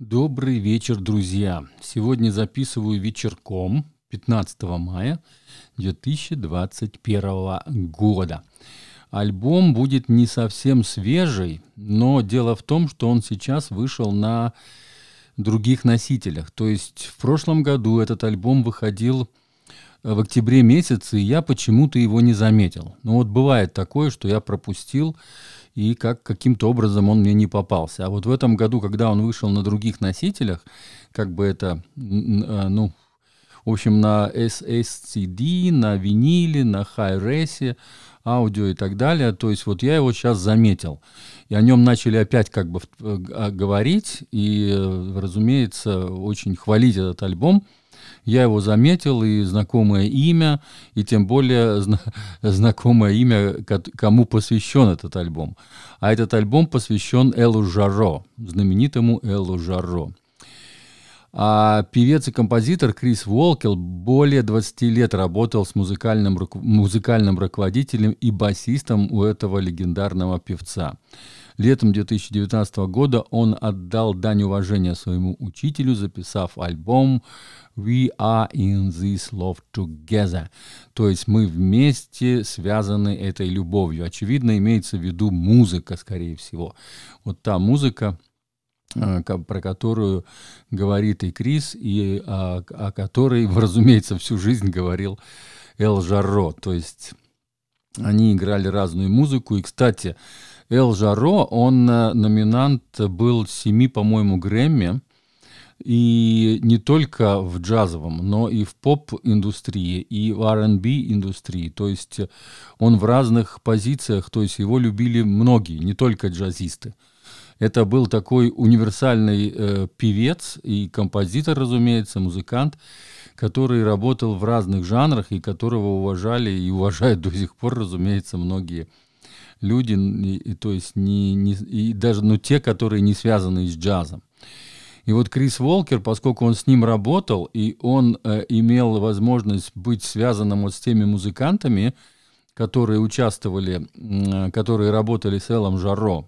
Добрый вечер, друзья! Сегодня записываю вечерком 15 мая 2021 года. Альбом будет не совсем свежий, но дело в том, что он сейчас вышел на других носителях. То есть в прошлом году этот альбом выходил э, в октябре месяце, и я почему-то его не заметил. Но вот бывает такое, что я пропустил и как каким-то образом он мне не попался. А вот в этом году, когда он вышел на других носителях, как бы это, э, ну, в общем, на SSCD, на виниле, на Hi-Res, аудио и так далее. То есть вот я его сейчас заметил. И о нем начали опять как бы э, а, говорить. И, э, разумеется, очень хвалить этот альбом я его заметил, и знакомое имя, и тем более зна знакомое имя, кому посвящен этот альбом. А этот альбом посвящен Элу Жаро, знаменитому Элу Жаро. А певец и композитор Крис Волкел более 20 лет работал с музыкальным, музыкальным руководителем и басистом у этого легендарного певца. Летом 2019 года он отдал дань уважения своему учителю, записав альбом «We are in this love together», то есть мы вместе связаны этой любовью. Очевидно, имеется в виду музыка, скорее всего. Вот та музыка, э, про которую говорит и Крис, и о, а, о которой, разумеется, всю жизнь говорил Эл Жарро. То есть они играли разную музыку. И, кстати, Эл Жаро, он э, номинант был семи, по-моему, Грэмми, и не только в джазовом, но и в поп-индустрии, и в R&B-индустрии. То есть э, он в разных позициях, то есть его любили многие, не только джазисты. Это был такой универсальный э, певец и композитор, разумеется, музыкант, который работал в разных жанрах и которого уважали и уважают до сих пор, разумеется, многие э, люди, то есть не, не, и даже ну, те, которые не связаны с джазом. И вот Крис Волкер, поскольку он с ним работал, и он э, имел возможность быть связанным вот с теми музыкантами, которые участвовали, э, которые работали с Эллом Жаро,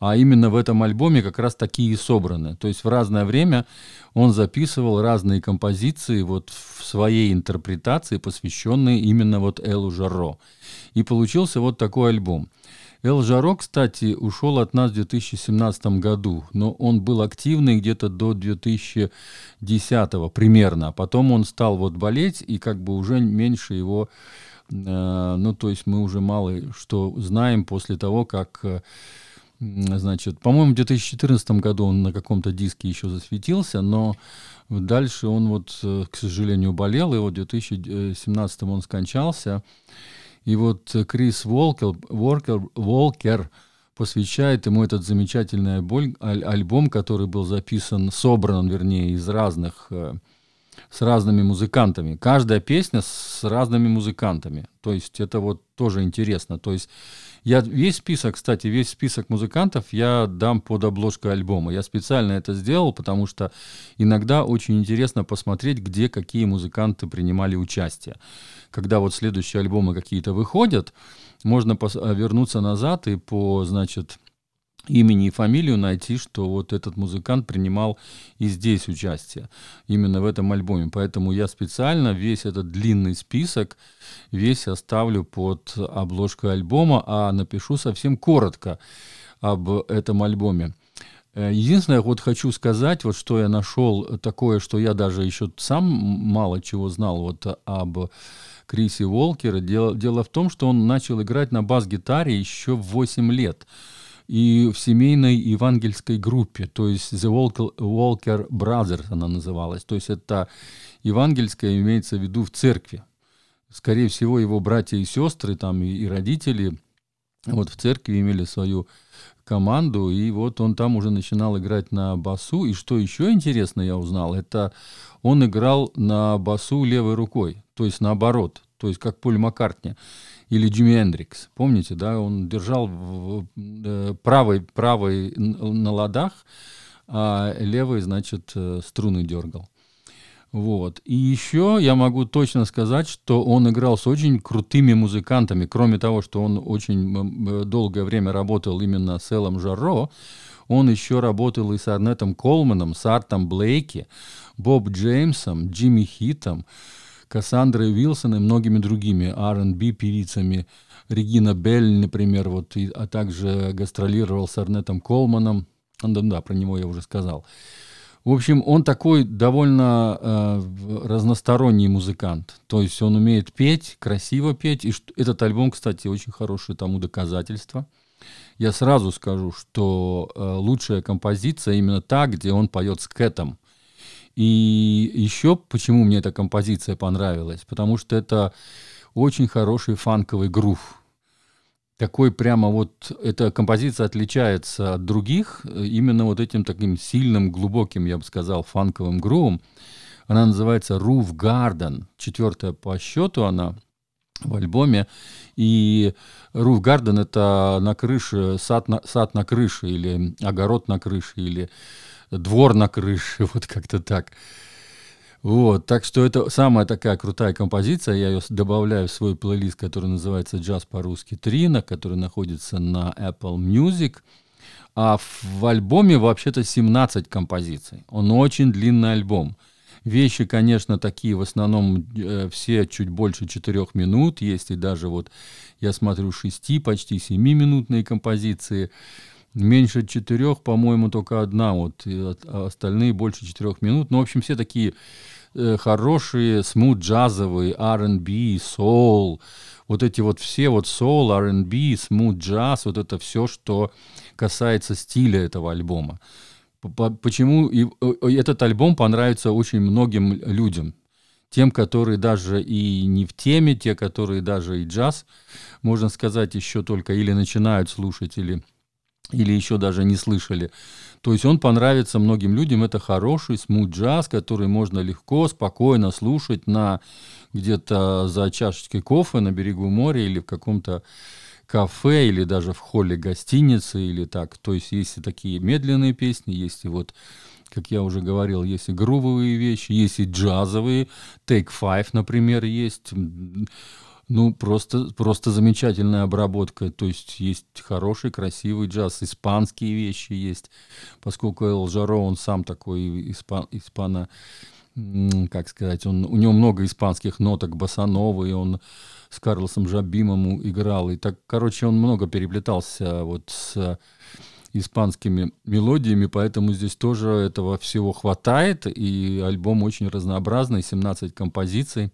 а именно в этом альбоме как раз такие и собраны. То есть в разное время он записывал разные композиции вот в своей интерпретации, посвященные именно вот Элу Жаро И получился вот такой альбом. Эл Жаро, кстати, ушел от нас в 2017 году, но он был активный где-то до 2010 примерно. А потом он стал вот болеть, и как бы уже меньше его... Э, ну, то есть мы уже мало что знаем после того, как... Э, Значит, по-моему, в 2014 году он на каком-то диске еще засветился, но дальше он вот, э, к сожалению, болел, и вот в 2017 он скончался. И вот Крис Волкер, Волкер, Волкер посвящает ему этот замечательный альбом, аль альбом, который был записан, собран, вернее, из разных, э, с разными музыкантами. Каждая песня с разными музыкантами. То есть это вот тоже интересно. То есть я весь список, кстати, весь список музыкантов я дам под обложку альбома. Я специально это сделал, потому что иногда очень интересно посмотреть, где какие музыканты принимали участие. Когда вот следующие альбомы какие-то выходят, можно э, вернуться назад и по, значит, имени и фамилию найти, что вот этот музыкант принимал и здесь участие, именно в этом альбоме. Поэтому я специально весь этот длинный список весь оставлю под обложкой альбома, а напишу совсем коротко об этом альбоме. Э, единственное, вот хочу сказать, вот что я нашел такое, что я даже еще сам мало чего знал вот об Крисе Уолкере. Дело, дело в том, что он начал играть на бас-гитаре еще в 8 лет и в семейной евангельской группе, то есть The Walker Brothers она называлась. То есть это евангельская имеется в виду в церкви. Скорее всего, его братья и сестры, там и, и родители вот в церкви имели свою команду, и вот он там уже начинал играть на басу. И что еще интересно я узнал, это он играл на басу левой рукой, то есть наоборот то есть как Поль Маккартни или Джимми Эндрикс. Помните, да, он держал э, правой, правой на ладах, а левой, значит, э, струны дергал. Вот. И еще я могу точно сказать, что он играл с очень крутыми музыкантами. Кроме того, что он очень долгое время работал именно с Эллом Жарро, он еще работал и с Арнетом Колманом, с Артом Блейки, Боб Джеймсом, Джимми Хитом, Кассандрой Уилсон и многими другими R&B-певицами. Регина Белль, например, вот, и, а также гастролировал с Арнетом Колманом. Да, да, про него я уже сказал. В общем, он такой довольно э, разносторонний музыкант. То есть он умеет петь, красиво петь. И этот альбом, кстати, очень хорошее тому доказательство. Я сразу скажу, что э, лучшая композиция именно та, где он поет с Кэтом. И еще почему мне эта композиция понравилась? Потому что это очень хороший фанковый грув. Такой прямо вот, эта композиция отличается от других э, именно вот этим таким сильным, глубоким, я бы сказал, фанковым грувом. Она называется «Roof Garden». Четвертая по счету она – в альбоме. И Руф Гарден — это на крыше, сад на, сад на крыше, или огород на крыше, или двор на крыше, вот как-то так. Вот, так что это самая такая крутая композиция, я ее добавляю в свой плейлист, который называется «Джаз по-русски Трина», который находится на Apple Music. А в альбоме вообще-то 17 композиций. Он очень длинный альбом — Вещи, конечно, такие в основном э, все чуть больше четырех минут. Есть и даже вот, я смотрю, шести, почти минутные композиции. Меньше четырех, по-моему, только одна, вот а остальные больше четырех минут. Ну, в общем, все такие э, хорошие, смут джазовые, R&B, soul, вот эти вот все вот soul, R&B, смут джаз, вот это все, что касается стиля этого альбома. Почему этот альбом понравится очень многим людям? Тем, которые даже и не в теме, те, которые даже и джаз, можно сказать, еще только или начинают слушать, или, или еще даже не слышали. То есть он понравится многим людям. Это хороший смут-джаз, который можно легко, спокойно слушать на где-то за чашечкой кофе на берегу моря или в каком-то кафе или даже в холле гостиницы или так. То есть есть и такие медленные песни, есть и вот, как я уже говорил, есть и грубовые вещи, есть и джазовые. Take Five, например, есть. Ну, просто, просто замечательная обработка. То есть есть хороший, красивый джаз, испанские вещи есть. Поскольку Эл Жаро, он сам такой испан, испано как сказать, он, у него много испанских ноток, басанова, и он с Карлосом Жабимом играл. И так, короче, он много переплетался вот с испанскими мелодиями, поэтому здесь тоже этого всего хватает, и альбом очень разнообразный, 17 композиций.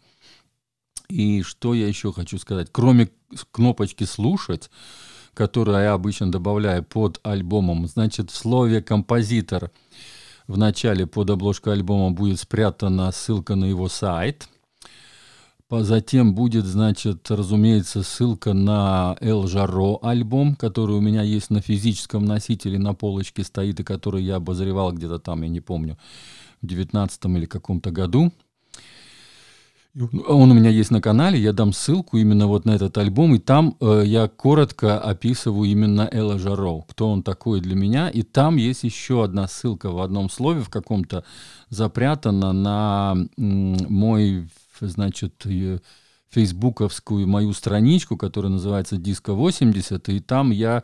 И что я еще хочу сказать? Кроме кнопочки «слушать», которую я обычно добавляю под альбомом, значит, в слове «композитор» В начале под обложкой альбома будет спрятана ссылка на его сайт. Затем будет, значит, разумеется, ссылка на Эл Жаро альбом, который у меня есть на физическом носителе на полочке стоит, и который я обозревал где-то там, я не помню, в девятнадцатом или каком-то году. Ну, а он у меня есть на канале, я дам ссылку именно вот на этот альбом, и там э, я коротко описываю именно Элла Жароу, кто он такой для меня, и там есть еще одна ссылка в одном слове в каком-то запрятана на м, мой, значит, э, фейсбуковскую мою страничку, которая называется «Диско 80», и там я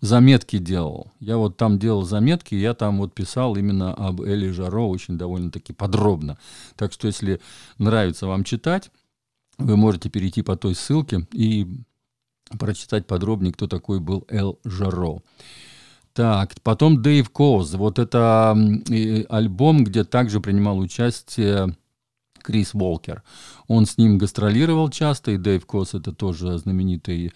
заметки делал. Я вот там делал заметки, я там вот писал именно об Эли Жаро очень довольно-таки подробно. Так что, если нравится вам читать, вы можете перейти по той ссылке и прочитать подробнее, кто такой был Эл Жаро. Так, потом Дэйв Коуз. Вот это альбом, где также принимал участие Крис Волкер. Он с ним гастролировал часто, и Дэйв Кос это тоже знаменитый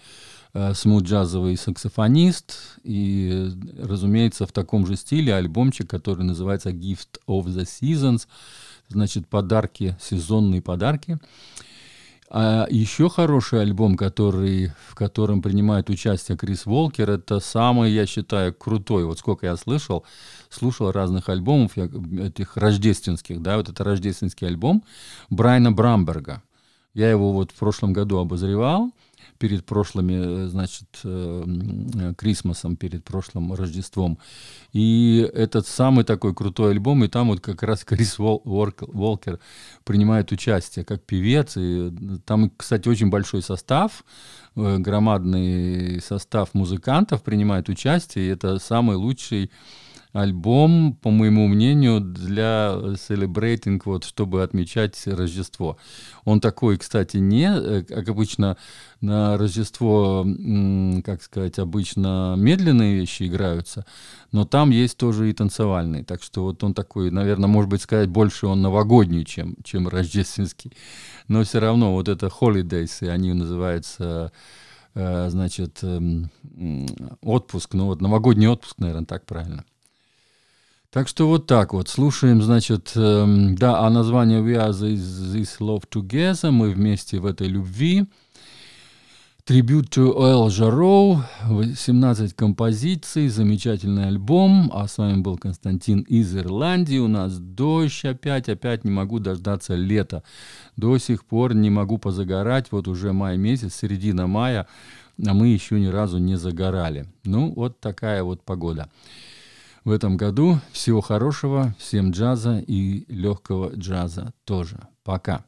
э, смут-джазовый саксофонист. И, разумеется, в таком же стиле альбомчик, который называется «Gift of the Seasons», значит, подарки, сезонные подарки. А еще хороший альбом, который, в котором принимает участие Крис Волкер, это самый, я считаю, крутой. Вот сколько я слышал, слушал разных альбомов, я, этих рождественских, да, вот это рождественский альбом Брайна Брамберга. Я его вот в прошлом году обозревал, перед прошлыми, э, значит, э, Крисмосом, перед прошлым Рождеством. И этот самый такой крутой альбом, и там вот как раз Крис Волкер принимает участие как певец. И э, там, кстати, очень большой состав, громадный состав музыкантов принимает участие, и это самый лучший альбом, по моему мнению, для celebrating, вот, чтобы отмечать Рождество. Он такой, кстати, не, э, как обычно на Рождество, как сказать, обычно медленные вещи играются, но там есть тоже и танцевальный. Так что вот он такой, наверное, может быть сказать, больше он новогодний, чем, чем рождественский. Но все равно вот это holidays, и они называются э, значит, эм, отпуск, ну вот новогодний отпуск, наверное, так правильно. Так что вот так вот. Слушаем, значит, эм, да, а название We Are This, This Love Together, мы вместе в этой любви. Tribute to Oil Jarrow, 17 композиций, замечательный альбом. А с вами был Константин из Ирландии. У нас дождь опять, опять не могу дождаться лета. До сих пор не могу позагорать. Вот уже май месяц, середина мая, а мы еще ни разу не загорали. Ну, вот такая вот погода в этом году. Всего хорошего, всем джаза и легкого джаза тоже. Пока.